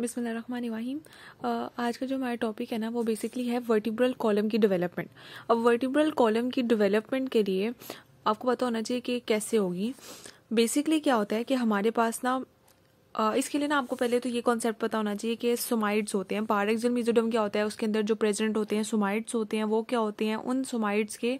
बिसमीम आज का जो हमारा टॉपिक है ना वो बेसिकली है वर्टिब्रल कॉलम की डेवलपमेंट अब वर्टिब्रल कॉलम की डेवलपमेंट के लिए आपको पता होना चाहिए कि कैसे होगी बेसिकली क्या होता है कि हमारे पास ना इसके लिए ना आपको पहले तो ये कॉन्सेप्ट पता होना चाहिए कि सुमाइड्स होते हैं एक्जल मिजोडम क्या होता है उसके अंदर जो प्रेजेंट होते हैं सुमाइड्स होते हैं वो क्या होते हैं उन सुमाइड्स के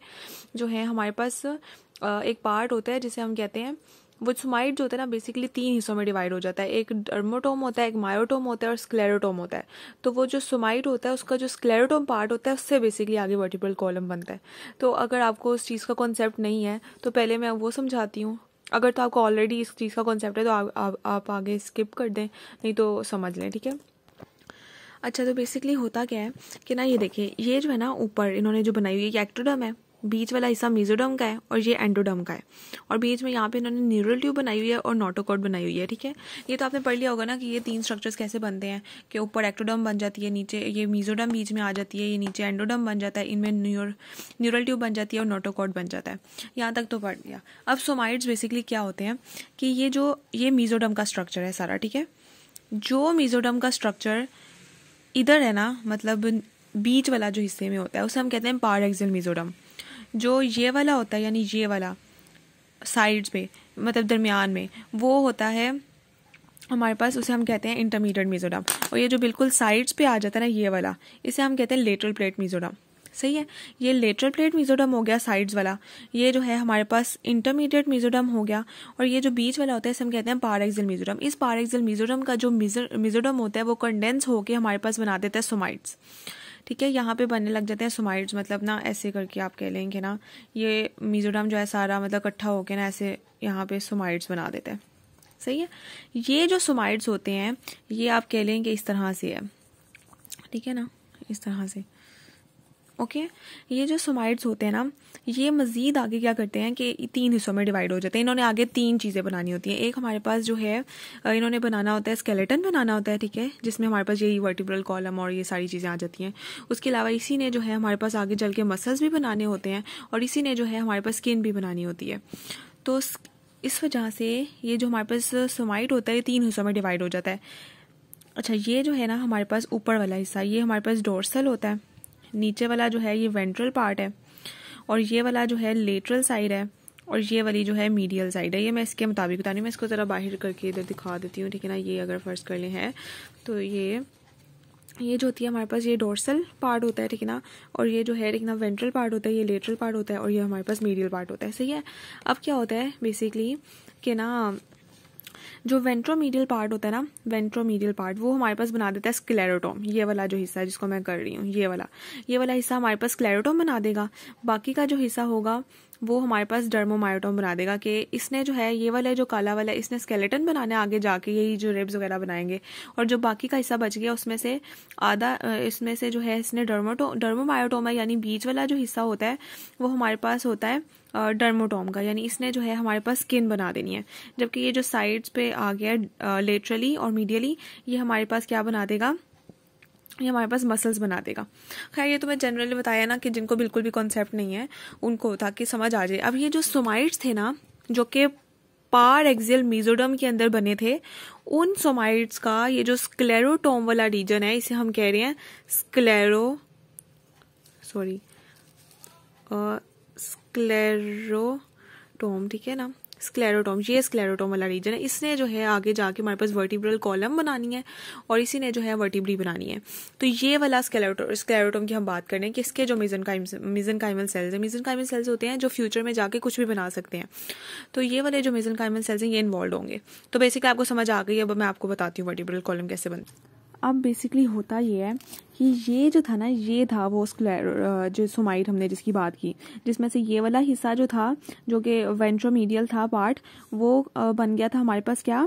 जो हैं हमारे पास एक पार्ट होता है जिसे हम कहते हैं वो सुमाइट जो होता है ना बेसिकली तीन हिस्सों में डिवाइड हो जाता है एक डर्मोटोम होता है एक मायोटोम होता है और स्क्लेरोटोम होता है तो वो जो सुमाइट होता है उसका जो स्क्लेरोटोम पार्ट होता है उससे बेसिकली आगे वर्टिपल कॉलम बनता है तो अगर आपको उस चीज़ का कॉन्सेप्ट नहीं है तो पहले मैं वो समझाती हूँ अगर तो आपको ऑलरेडी इस चीज़ का कॉन्सेप्ट है तो आ, आ, आप आगे स्किप कर दें नहीं तो समझ लें ठीक है अच्छा तो बेसिकली होता क्या है कि ना ये देखिए ये जो है ना ऊपर इन्होंने जो बनाई हुई है एक्टोडम है बीच वाला हिस्सा मीजोडम का है और ये एंडोडम का है और बीच में यहाँ पे इन्होंने न्यूरल ट्यूब बनाई हुई है और नोटोकॉड बनाई हुई है ठीक है ये तो आपने पढ़ लिया होगा ना कि ये तीन स्ट्रक्चर्स कैसे बनते हैं कि ऊपर एक्टोडम बन जाती है नीचे ये मीजोडम बीच में आ जाती है ये नीचे एंडोडम बन जाता है इनमें न्यूर न्यूरल ट्यूब बन जाती है और नोटोकॉड बन जाता है यहाँ तक तो पढ़ लिया अब सोमाइड्स बेसिकली क्या होते हैं कि ये जो ये मीजोडम का स्ट्रक्चर है सारा ठीक है जो मीजोडम का स्ट्रक्चर इधर है ना मतलब बीच वाला जो हिस्से में होता है उसे हम कहते हैं पार एक्सल मीजोडम जो ये वाला होता है यानी ये वाला साइड्स पे मतलब दरमियान में वो होता है हमारे पास उसे हम कहते हैं इंटरमीडिएट मिजोरम और ये जो बिल्कुल साइड्स पे आ जाता है ना ये वाला इसे हम कहते हैं लेटरल प्लेट मिजोरम सही है ये लेटरल प्लेट मिजोरम हो गया साइड्स वाला ये जो है हमारे पास इंटरमीडिएट मिजोरम हो गया और ये जो बीच वाला होता है इसे हम कहते हैं पारेक्सल मिजोरम इस एक्जल मिजोरम का जो मिजोरम होता है वो कंडेंस होकर हमारे पास बना देता है सोमाइट्स ठीक है यहाँ पे बनने लग जाते हैं सुमाइड्स मतलब ना ऐसे करके आप कह लेंगे ना ये मिजोरम जो है सारा मतलब इकट्ठा होकर ना ऐसे यहाँ पे सुमाइड्स बना देते हैं सही है ये जो सुमाइड्स होते हैं ये आप कह लेंगे इस तरह से है ठीक है ना इस तरह से ओके ये जो सोमाइड्स होते हैं ना ये मज़ीद आगे क्या करते हैं कि तीन हिस्सों में डिवाइड हो जाते हैं इन्होंने आगे तीन चीज़ें बनानी होती हैं एक हमारे पास जो है इन्होंने बनाना होता है स्केलेटन बनाना होता है ठीक है जिसमें हमारे पास ये वर्टिब्रल कॉलम और ये सारी चीज़ें आ जाती हैं उसके अलावा इसी ने जो है हमारे पास आगे जल के मसल्स भी बनाने होते हैं और इसी ने जो है हमारे पास स्किन भी बनानी होती है तो इस वजह से ये जो हमारे पास सोमाइट होता है ये तीन हिस्सों में डिवाइड हो जाता है अच्छा ये जो है ना हमारे पास ऊपर वाला हिस्सा ये हमारे पास डोरसल होता है नीचे वाला जो है ये वेंट्रल पार्ट है और ये वाला जो है लेटरल साइड है और ये वाली जो है मीडियल साइड है ये मैं इसके मुताबिक बता रही हूँ मैं इसको ज़रा बाहर करके इधर दिखा देती हूँ ठीक है ना ये अगर फर्स्ट कर ले हैं तो ये ये जो होती है हमारे पास ये डोर्सल पार्ट होता है ठीक है ना और ये जो है ठीक ना वेंट्रल पार्ट होता है ये लेटरल पार्ट होता है और ये हमारे पास मीडियल पार्ट होता है सही है अब क्या होता है बेसिकली कि ना जो वेंट्रोमीडियल पार्ट होता है ना वेंट्रोमीडियल पार्ट वो हमारे पास बना देता है स्क्लेरोटोम ये वाला जो हिस्सा है जिसको मैं कर रही हूँ ये वाला ये वाला हिस्सा हमारे पास स्क्लेरोटोम बना देगा बाकी का जो हिस्सा होगा वो हमारे पास डर्मोमायोटोम बना देगा कि इसने जो है ये वाला जो काला वाला इसने स्केलेटन बनाने आगे जाके यही जो रिब्स वगैरह बनाएंगे और जो बाकी का हिस्सा बच गया उसमें से आधा इसमें से जो है इसने डर्मोटो डर्मोमायोटोमा यानी बीच वाला जो हिस्सा होता है वो हमारे पास होता है डर्मोटोम का यानी इसने जो है हमारे पास स्किन बना देनी है जबकि ये जो साइड्स पे आ गया लेटरली और मीडियली ये हमारे पास क्या बना देगा ये हमारे पास मसल्स बना देगा खैर ये तो मैं जनरली बताया ना कि जिनको बिल्कुल भी कॉन्सेप्ट नहीं है उनको ताकि समझ आ जाए अब ये जो सोमाइट्स थे ना जो कि पार एक्सियल मीजोडम के अंदर बने थे उन सोमाइट्स का ये जो स्क्लेरोटोम वाला रीजन है इसे हम कह रहे हैं स्क्लेरो सॉरी स्क्लेरोटोम ठीक है ना स्क्लेरोटोम ये स्क्लेरोटोम वाला रीजन है इसने जो है आगे जाके हमारे पास वर्टिब्रल कॉलम बनानी है और इसी ने जो है वर्टिब्री बनानी है तो ये वाला स्क्लेरोटो स्क्लेरोटोम की हम बात कर रहे हैं कि इसके जो मिजन काइम मिजन काइमल सेल्स हैं मिजन काइमल सेल्स होते हैं जो फ्यूचर में जाके कुछ भी बना सकते हैं तो ये वाले जो मिजन काइमल सेल्स हैं ये इन्वॉल्व होंगे तो बेसिकली आपको समझ आ गई अब मैं आपको बताती हूँ वर्टिब्रल कॉलम कैसे बनती अब बेसिकली होता ये है कि ये जो था ना ये था वो स्क्लेर जो सोमाइट हमने जिसकी बात की जिसमें से ये वाला हिस्सा जो था जो कि वेंट्रोमीडियल था पार्ट वो बन गया था हमारे पास क्या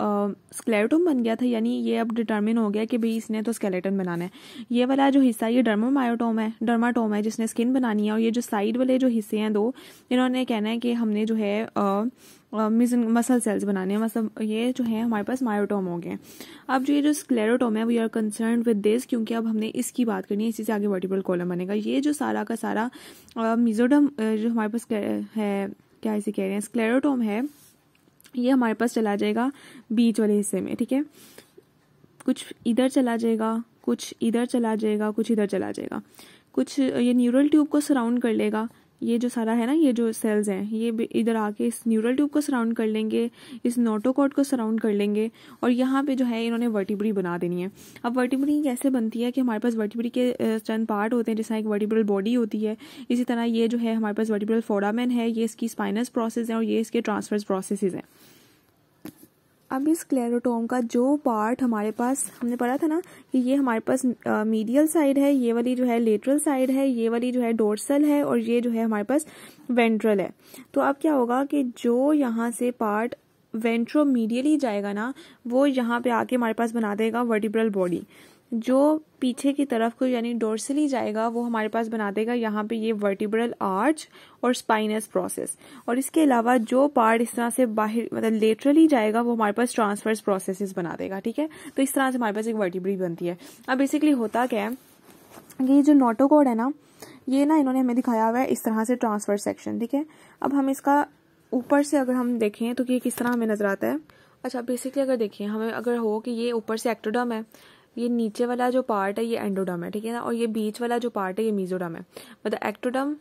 स्केलेटम बन गया था यानी ये अब डिटर्मिन हो गया कि भाई इसने तो स्केलेटन बनाना है ये वाला जो हिस्सा ये डर्मोमायोटोम है डर्माटोम है जिसने स्किन बनानी है और ये जो साइड वाले जो हिस्से हैं दो इन्होंने कहना है कि हमने जो है आ, मसल सेल्स बनाने हैं मतलब ये जो है हमारे पास मायोटोम हो गए अब जो ये जो स्क्लेरोटोम है we are concern with this क्योंकि अब हमने इसकी बात करनी है इसी से आगे वर्टिब्रल कॉलम बनेगा ये जो सारा का सारा मिजोडम जो हमारे पास है क्या इसे कह रहे हैं स्क्लेरोटोम है ये हमारे पास चला जाएगा बीच वाले हिस्से में ठीक है कुछ इधर चला जाएगा कुछ इधर चला जाएगा कुछ इधर चला जाएगा कुछ ये न्यूरल ट्यूब को सराउंड कर लेगा ये जो सारा है ना ये जो सेल्स हैं ये इधर आके इस न्यूरल ट्यूब को सराउंड कर लेंगे इस नोटोकॉट को सराउंड कर लेंगे और यहाँ पे जो है इन्होंने वर्टिब्री बना देनी है अब वर्टिब्री कैसे बनती है कि हमारे पास वर्टिब्री के चंद पार्ट होते हैं जैसा एक वर्टिब्रल बॉडी होती है इसी तरह ये जो है हमारे पास वर्टिब्रल फोडामैन है ये इसकी स्पाइनस प्रोसेस है और ये इसके ट्रांसफर्स प्रोसेस हैं अब इस क्लेरोटोम का जो पार्ट हमारे पास हमने पढ़ा था ना कि ये हमारे पास मीडियल साइड है ये वाली जो है लेटरल साइड है ये वाली जो है डोर्सल है और ये जो है हमारे पास वेंट्रल है तो अब क्या होगा कि जो यहाँ से पार्ट वेंट्रो मीडियली जाएगा ना वो यहाँ पे आके हमारे पास बना देगा वर्टिब्रल बॉडी जो पीछे की तरफ को यानी डोर्सली जाएगा वो हमारे पास बना देगा यहाँ पे ये वर्टिब्रल आर्च और स्पाइनस प्रोसेस और इसके अलावा जो पार्ट इस तरह से बाहर मतलब लेटरली जाएगा वो हमारे पास ट्रांसफर्स प्रोसेसेस बना देगा ठीक है तो इस तरह से हमारे पास एक वर्टिब्री बनती है अब बेसिकली होता क्या है ये जो नोटोकोड है ना ये ना इन्होंने हमें दिखाया हुआ है इस तरह से ट्रांसफर सेक्शन ठीक है अब हम इसका ऊपर से अगर हम देखें तो ये किस तरह हमें नजर आता है अच्छा बेसिकली अगर देखिए हमें अगर हो कि ये ऊपर से एक्टोडम है ये नीचे वाला जो पार्ट है ये एंडोडम है ठीक है ना और ये बीच वाला जो पार्ट है ये मीजोडम है मतलब एक्टोडम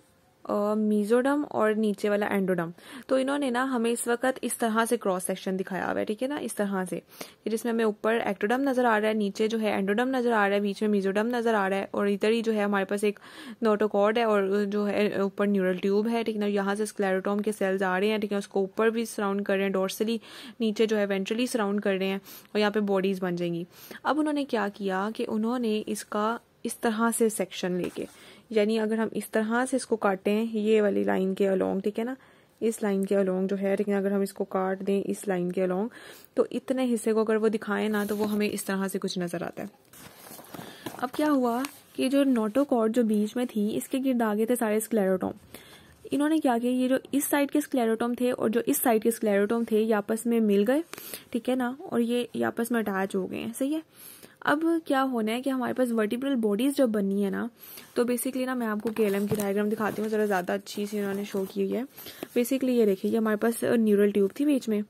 मीजोडम और नीचे वाला एंडोडम तो इन्होंने ना हमें इस वक्त इस तरह से क्रॉस सेक्शन दिखाया हुआ है ठीक है ना इस तरह से जिसमें हमें ऊपर एक्टोडम नजर आ रहा है नीचे जो है एंडोडम नजर आ रहा है बीच में मीजोडम नजर आ रहा है और इधर ही जो है हमारे पास एक नोटोकॉर्ड है और जो है ऊपर न्यूरल ट्यूब है ठीक है ना यहाँ से स्क्लेरोटोम के सेल्स आ रहे हैं ठीक है उसको ऊपर भी सराउंड कर रहे हैं डोर्सली नीचे जो है वेंट्रली सराउंड कर रहे हैं और यहाँ पे बॉडीज बन जाएंगी अब उन्होंने क्या किया कि उन्होंने इसका इस तरह से सेक्शन लेके यानी अगर हम इस तरह से इसको काटें ये वाली लाइन के अलोंग ठीक है ना इस लाइन के अलोंग जो है लेकिन अगर हम इसको काट दें इस लाइन के अलोंग तो इतने हिस्से को अगर वो दिखाए ना तो वो हमें इस तरह से कुछ नज़र आता है अब क्या हुआ कि जो नोटोकॉर्ड जो बीच में थी इसके गिरदागे थे सारे स्क्लेरोटोम इन्होंने क्या किया ये जो इस साइड के स्क्लेरोटोम थे और जो इस साइड के स्क्लेरोटोम थे ये आपस में मिल गए ठीक है ना और ये, आपस में अटैच हो गए हैं सही है अब क्या होना है कि हमारे पास वर्टिब्रल बॉडीज जब बननी है ना तो बेसिकली ना मैं आपको के की डायग्राम दिखाती हूँ ज़रा ज़्यादा अच्छी सी इन्होंने शो की हुई है बेसिकली ये देखिए हमारे पास न्यूरल ट्यूब थी बीच में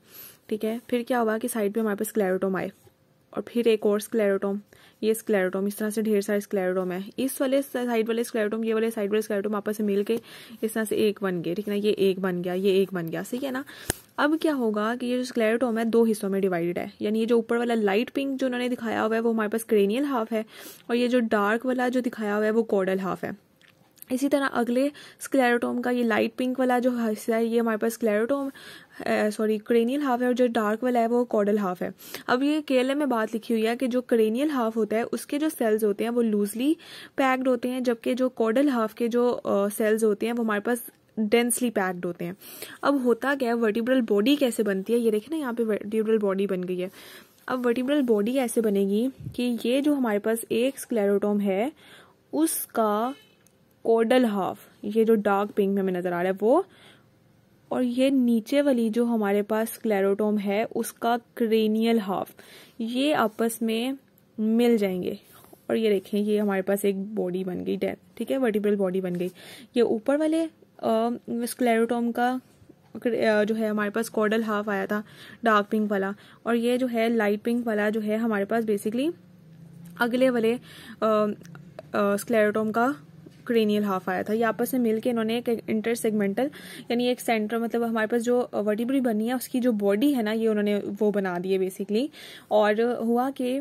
ठीक है फिर क्या हुआ कि साइड पे हमारे पास क्लेरोटोम आए और फिर एक और स्क्लेरोटोम ये स्क्लेरोटोम इस तरह से ढेर सारे स्क्लेरोटोम है इस वाले साइड वाले स्क्लेरोटोम ये वाले साइड वाले स्क्लेरोटोम आपस में मिलके इस तरह से एक बन गए ठीक है ना ये एक बन गया ये एक बन गया सही है ना अब क्या होगा कि ये जो स्क्लेरोटोम है दो हिस्सों में डिवाइडेड है यानी ये जो ऊपर वाला लाइट पिंक जो उन्होंने दिखाया हुआ है वो हमारे पास क्रेनियल हाफ है और ये जो डार्क वाला जो दिखाया हुआ है वो कॉडल हाफ है इसी तरह अगले स्क्लेरोटोम का ये लाइट पिंक वाला जो हिस्सा है ये हमारे पास स्क्लेरोटोम सॉरी क्रेनियल हाफ है और जो डार्क वाला है वो कॉडल हाफ है अब ये के में बात लिखी हुई है कि जो क्रेनियल हाफ होता है उसके जो सेल्स होते हैं वो लूजली पैक्ड होते हैं जबकि जो कॉडल हाफ के जो सेल्स uh, होते हैं वो हमारे पास डेंसली पैक्ड होते हैं अब होता क्या है वर्टिब्रल बॉडी कैसे बनती है ये देखे ना यहाँ पे वर्टिब्रल बॉडी बन गई है अब वर्टिब्रल बॉडी ऐसे बनेगी कि ये जो हमारे पास एक स्क्लेरोटोम है उसका कोडल हाफ ये जो डार्क पिंक में हमें नजर आ रहा है वो और ये नीचे वाली जो हमारे पास क्लेरोटोम है उसका क्रेनियल हाफ ये आपस में मिल जाएंगे और ये देखें ये हमारे पास एक बॉडी बन गई डेथ ठीक है वर्टिब्रल बॉडी बन गई ये ऊपर वाले स्क्लेरोटोम का जो है हमारे पास कॉर्डल हाफ आया था डार्क पिंक वाला और ये जो है लाइट पिंक वाला जो है हमारे पास बेसिकली अगले वाले स्क्लेरोटोम का क्रेनियल हाफ आया था ये आपस में मिलके इन्होंने एक इंटर सेगमेंटल यानी एक सेंटर मतलब हमारे पास जो वर्टिब्री बनी है उसकी जो बॉडी है ना ये उन्होंने वो बना दी बेसिकली और हुआ कि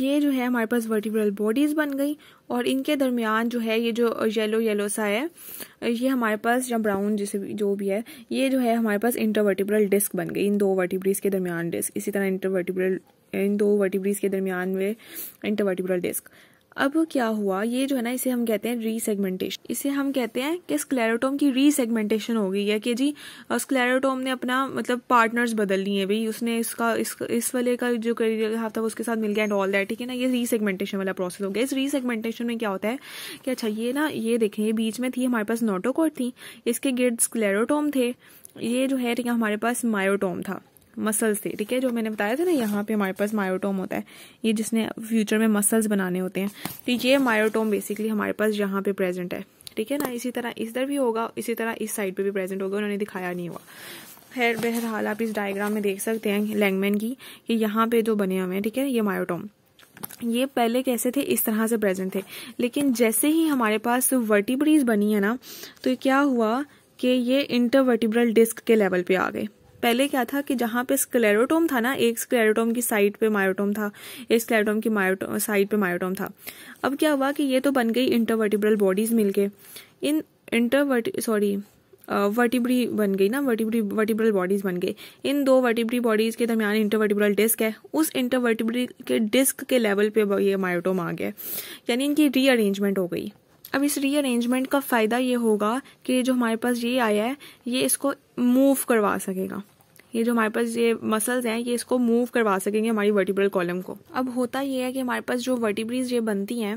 ये जो है हमारे पास वर्टिब्रल बॉडीज बन गई और इनके दरमियान जो है ये जो येलो येलो सा है ये हमारे पास या ब्राउन जैसे जो भी है ये जो है हमारे पास इंटरवर्टिब्रल डिस्क बन गई इन दो वर्टिब्रीज के दरमियान डिस्क इसी तरह इंटरवर्टिब्रल इन दो वर्टिब्रीज के दरमियान में इंटरवर्टिब्रल डिस्क अब क्या हुआ ये जो है ना इसे हम कहते हैं रीसेगमेंटेशन इसे हम कहते हैं कि स्क्लेरोटोम की रीसेगमेंटेशन हो गई है कि जी स्क्लेरोटोम ने अपना मतलब पार्टनर्स बदल लिए भाई उसने इसका इस, इस वाले का जो करियर हाफ था उसके साथ मिल गया एंड ऑल दैट ठीक है ना ये रीसेगमेंटेशन वाला प्रोसेस हो गया इस रीसेगमेंटेशन में क्या होता है कि अच्छा ये ना ये देखें ये बीच में थी हमारे पास नोटोकोट थी इसके गिर्द स्क्लेरोटोम थे ये जो है ठीक है हमारे पास मायोटोम था मसल्स थे ठीक है जो मैंने बताया था ना यहाँ पे हमारे पास मायोटोम होता है ये जिसने फ्यूचर में मसल्स बनाने होते हैं तो ये मायोटोम बेसिकली हमारे पास यहाँ पे प्रेजेंट है ठीक है ना इसी तरह इधर भी होगा इसी तरह इस साइड पे भी प्रेजेंट होगा उन्होंने दिखाया नहीं हुआ खैर बहरहाल आप इस डायग्राम में देख सकते हैं लैंगमैन की कि यहाँ पे जो बने हुए हैं ठीक है ये मायोटोम ये पहले कैसे थे इस तरह से प्रेजेंट थे लेकिन जैसे ही हमारे पास वर्टिब्रीज बनी है ना तो क्या हुआ कि ये इंटरवर्टिब्रल डिस्क के लेवल पे आ गए पहले क्या था कि जहाँ पे स्क्लेरोटोम था ना एक स्क्लेरोटोम की साइड पे मायोटोम था एक स्क्लेरोटोम की साइड पे मायोटोम था अब क्या हुआ कि ये तो बन गई इंटरवर्टिब्रल बॉडीज मिलके इन इंटरवर्ट सॉरी वर्टिब्री बन गई ना वर्टिब्री वर्टिब्रल बॉडीज बन गई इन दो वर्टिब्री बॉडीज के दरमियान इंटरवर्टिब्रल डिस्क है उस इंटरवर्टिब्री के डिस्क के लेवल पे ये मायोटोम आ गया यानी इनकी रीअरेंजमेंट हो गई अब इस रीअरेंजमेंट का फ़ायदा ये होगा कि जो हमारे पास ये आया है ये इसको मूव करवा सकेगा ये जो हमारे पास ये मसल्स हैं ये इसको मूव करवा सकेंगे हमारी वर्टिब्रल कॉलम को अब होता ये है कि हमारे पास जो वर्टिब्रीज ये बनती हैं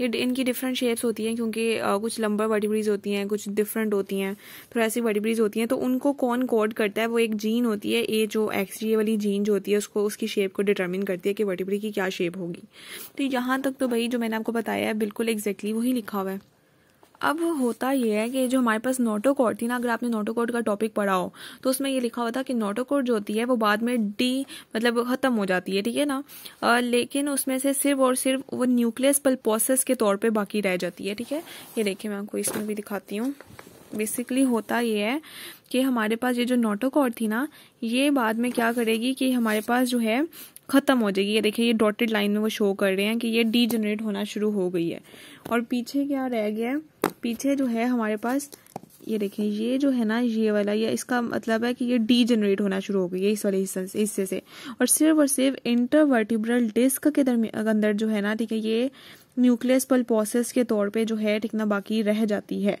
ये इनकी डिफरेंट शेप्स होती हैं क्योंकि कुछ लंबर वर्टिब्रीज होती हैं कुछ डिफरेंट होती हैं थोड़ा तो ऐसी वर्टिब्रीज होती हैं तो उनको कौन कोड करता है वो एक जीन होती है ए जो एक्स ये वाली जीन जो होती है उसको उसकी शेप को डिटर्मिन करती है कि वर्टिब्री की क्या शेप होगी तो यहाँ तक तो भाई जो मैंने आपको बताया है बिल्कुल एग्जैक्टली वही लिखा हुआ है अब होता यह है कि जो हमारे पास नोटोकॉड थी ना अगर आपने नोटोकोड का टॉपिक पढ़ा हो तो उसमें ये लिखा हुआ था कि नोटोकोड जो होती है वो बाद में डी मतलब ख़त्म हो जाती है ठीक है ना आ, लेकिन उसमें से सिर्फ और सिर्फ वो न्यूक्लियस पल्पोसिस के तौर पर बाकी रह जाती है ठीक है ये देखिए मैं आपको इसमें भी दिखाती हूँ बेसिकली होता यह है कि हमारे पास ये जो नोटोकॉड थी ना ये बाद में क्या करेगी कि हमारे पास जो है ख़त्म हो जाएगी ये देखिए ये डॉटेड लाइन में वो शो कर रहे हैं कि ये डी जनरेट होना शुरू हो गई है और पीछे क्या रह गया है पीछे जो है हमारे पास ये देखिए ये जो है ना ये वाला ये इसका मतलब है कि ये डी जनरेट होना शुरू हो गई है इस वाले हिस्से से और सिर्फ और सिर्फ इंटरवर्टिब्रल डिस्क के अंदर जो है ना ठीक है ये न्यूक्लियस पल्पोसिस के तौर पे जो है ठीक ना बाकी रह जाती है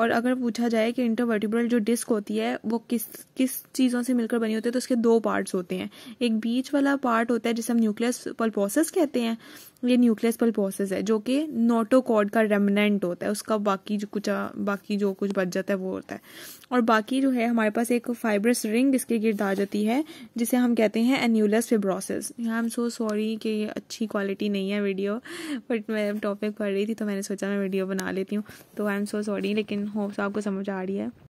और अगर पूछा जाए कि इंटरवर्टिब्रल जो डिस्क होती है वो किस किस चीज़ों से मिलकर बनी होती है तो उसके दो पार्ट्स होते हैं एक बीच वाला पार्ट होता है जिसे हम न्यूक्लियस पल्पोसस कहते हैं ये न्यूक्लियस पल्पोसिस है जो कि नोटोकॉड का रेमनेंट होता है उसका बाकी जो कुछ बाकी जो कुछ बच जाता है वो होता है और बाकी जो है हमारे पास एक फाइब्रस रिंग इसके गिर्द आ जाती है जिसे हम कहते हैं annulus fibrosis I am so sorry कि ये अच्छी क्वालिटी नहीं है वीडियो बट मैं टॉपिक पढ़ रही थी तो मैंने सोचा मैं वीडियो बना लेती हूँ तो आई एम सो सॉरी लेकिन होप्स आपको समझ आ रही है